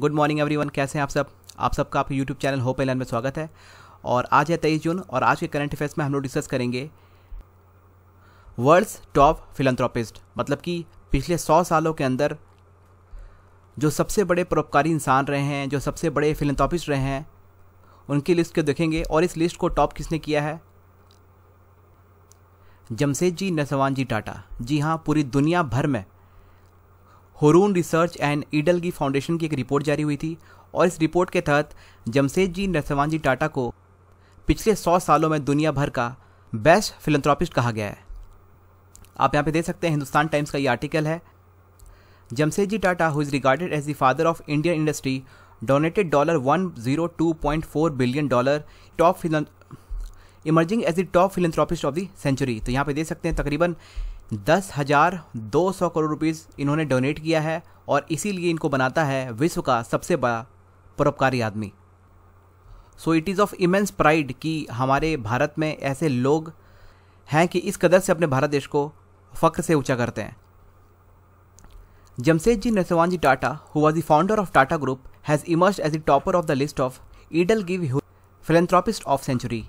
good morning one कैसे हैं आप सब आप सबका आपके यूट्यूब चैनल होप एलन में स्वागत है और आज है तेईस जून और आज के करंट अफेयर्स में हम लोग डिस्कस करेंगे वर्ल्ड्स टॉप फिलंथ्रोपिस्ट मतलब कि पिछले सौ सालों के अंदर जो सबसे बड़े परोपकारी इंसान रहे हैं जो सबसे बड़े फिलंथ्रोपिस्ट रहे हैं उनकी लिस्ट को देखेंगे और इस लिस्ट को टॉप किसने किया है जमशेद जी नसवान जी टाटा जी हाँ पूरी दुनिया भर में होरून रिसर्च एंड ईडल की फाउंडेशन की एक रिपोर्ट जारी हुई थी और इस रिपोर्ट के तहत जमशेद जी नरसवान जी टाटा को पिछले सौ सालों में दुनिया भर का बेस्ट फिलंथ्रॉपिस्ट कहा गया है आप यहाँ पे देख सकते हैं हिंदुस्तान टाइम्स का ये आर्टिकल है Jamshed ji Tata who is regarded as the father of Indian industry donated dollar one zero two point four billion dollar top phil emerging as the top philanthropist of the century तो यहाँ पे देख सकते हैं तकरीबन दस हजार दो सौ करोड़ रुपीस इन्होंने डोनेट किया है और इसीलिए इनको बनाता है विश्व का सबसे बड़ा परोपकारी आदमी so it is of immense pride कि हमारे भारत में ऐसे लोग हैं कि इस कदर से अपने भारत देश को फख्र से ऊँचा करते हैं Jamshed ji Nusserwan ji Tata who was the founder of Tata group has emerge as the topper of the list of EdelGive philanthropist of century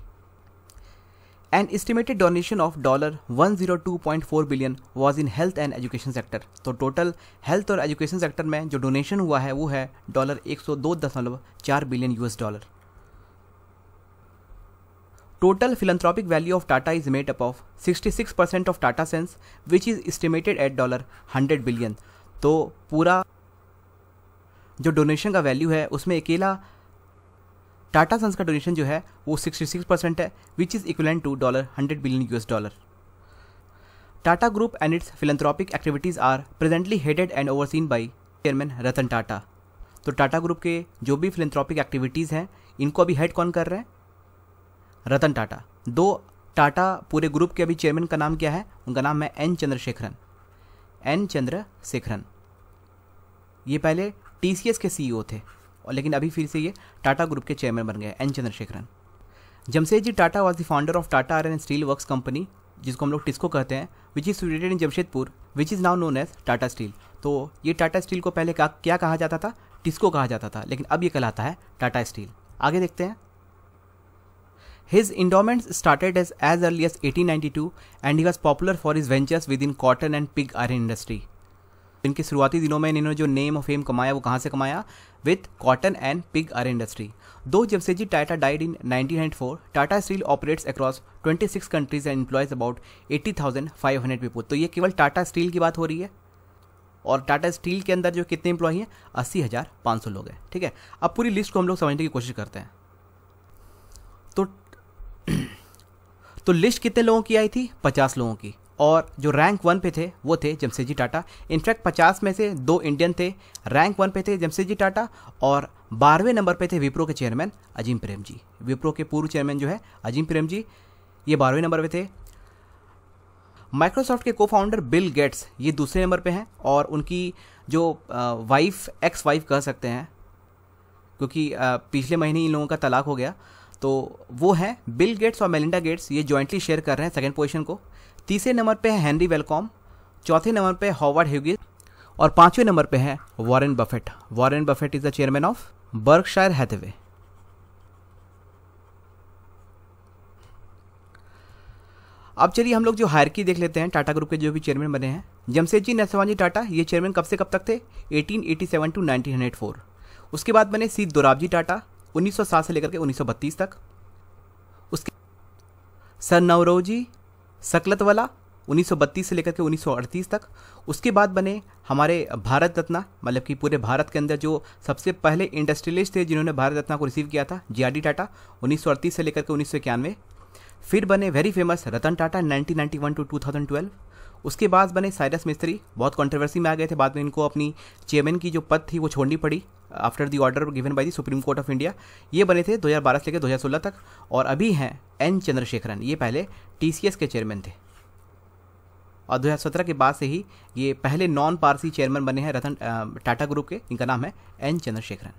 and estimated donation of dollar one zero two point four billion was in health and education sector तो total health और education sector में जो donation हुआ है वो है dollar एक सौ दो दशमलव चार billion US dollar total philanthropic value of Tata is made up of 66% percent of Tata sons which is estimated at dollar hundred billion तो पूरा जो डोनेशन का वैल्यू है उसमें अकेला टाटा सन्स का डोनेशन जो है वो 66 परसेंट है which is equivalent to dollar 100 billion US dollar Tata group and its philanthropic activities are presently headed and overseen by chairman Ratan Tata तो टाटा ग्रुप के जो भी फिलंथ्रॉपिक एक्टिविटीज़ हैं इनको अभी हेड कौन कर रहे हैं रतन टाटा दो टाटा पूरे ग्रुप के अभी चेयरमैन का नाम क्या है उनका नाम है एन चंद्रशेखरन एन चंद्रशेखरन ये पहले टी के सी e थे और लेकिन अभी फिर से ये टाटा ग्रुप के चेयरमैन बन गए N Chandrasekaran Jamshed ji Tata was the founder of Tata iron and steel work company जिसको हम लोग टिस्को कहते हैं which is seated in Jamshedpur which is now known as Tata steel तो ये टाटा स्टील को पहले का, क्या कहा जाता था टिस्को कहा जाता था लेकिन अब ये कहलाता है टाटा स्टील आगे देखते हैं his endowment started as as early as eighteen ninety two and he was popular for for ventures with in cotton and pig iron industry इनके शुरुआती दिनों में इन्होंने जो नेम और फेम कमाया वो कहाँ से कमाया with cotton and pig iron industry दो ji Tata died in four Tata steel operates across 26 countries and employs about 80,500 people तो ये केवल टाटा स्टील की बात हो रही है और टाटा स्टील के अंदर जो कितने इंप्लॉय हैं अस्सी हज़ार पाँच सौ लोग हैं ठीक है अब पूरी लिस्ट को हम लोग समझने की कोशिश करते हैं तो तो लिस्ट कितने लोगों की आई थी पचास लोगों की और जो रैंक वन पे थे वो थे जमशेद जी टाटा इनफैक्ट पचास में से दो इंडियन थे रैंक वन पे थे जमशेद जी टाटा और बारहवें नंबर पे थे विप्रो के चेयरमैन अजीम प्रेम जी विप्रो के पूर्व चेयरमैन जो है अजीम प्रेम जी ये बारहवें नंबर पे थे माइक्रोसॉफ्ट के को फाउंडर बिल गेट्स ये दूसरे नंबर पे हैं और उनकी जो वाइफ एक्स वाइफ कह सकते हैं क्योंकि पिछले महीने इन लोगों का तलाक हो गया तो वो हैं बिल गेट्स और मेलिंडा गेट्स ये जॉइंटली शेयर कर रहे हैं सेकेंड पोजिशन को तीसरे नंबर पे है हैंनरी वेलकॉम चौथे नंबर पे हॉवर्ड ह्यूगिस और पांचवें नंबर पे है Warren Buffett Warren Buffett is the chairman of Berkshire Hathaway अब चलिए हम लोग जो की देख लेते हैं टाटा ग्रुप के जो भी चेयरमैन बने हैं जमशेद जी नरसवानजी टाटा ये चेयरमैन कब से कब तक थे 1887 टू 1904 उसके बाद बने सी दोराबजी टाटा 1907 से लेकर के 1932 तक उसके सर नवरोजी सकलत वाला 1932 से लेकर के 1938 तक उसके बाद बने हमारे भारत रत्न मतलब कि पूरे भारत के अंदर जो सबसे पहले इंडस्ट्रियलिस्ट थे जिन्होंने भारत रत्न को रिसीव किया था जीआरडी टाटा उन्नीस से लेकर के उन्नीस फिर बने very famous Ratan Tata 1991 to two उसके बाद बने साइरस मिस्त्री बहुत कंट्रोवर्सी में आ गए थे बाद में इनको अपनी चेयरमैन की जो पद थी वो छोड़नी पड़ी after the order given by the Supreme Court of India ये बने थे 2012 से लेकर 2016 तक और अभी हैं एन चंद्रशेखरन ये पहले टी के चेयरमैन थे और 2017 के बाद से ही ये पहले नॉन पारसी चेयरमैन बने हैं रतन टाटा ग्रुप के इनका नाम है एन चंद्रशेखरन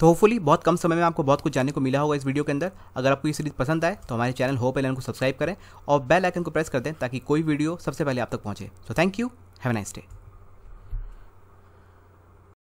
तो होपफुली बहुत कम समय में आपको बहुत कुछ जानने को मिला होगा इस वीडियो के अंदर अगर आपको ये सीरीज पसंद आए तो हमारे चैनल होप एलन को सब्सक्राइब करें और बेल आइकन को प्रेस कर दें ताकि कोई वीडियो सबसे पहले आप तक पहुंचे so thank you have nice day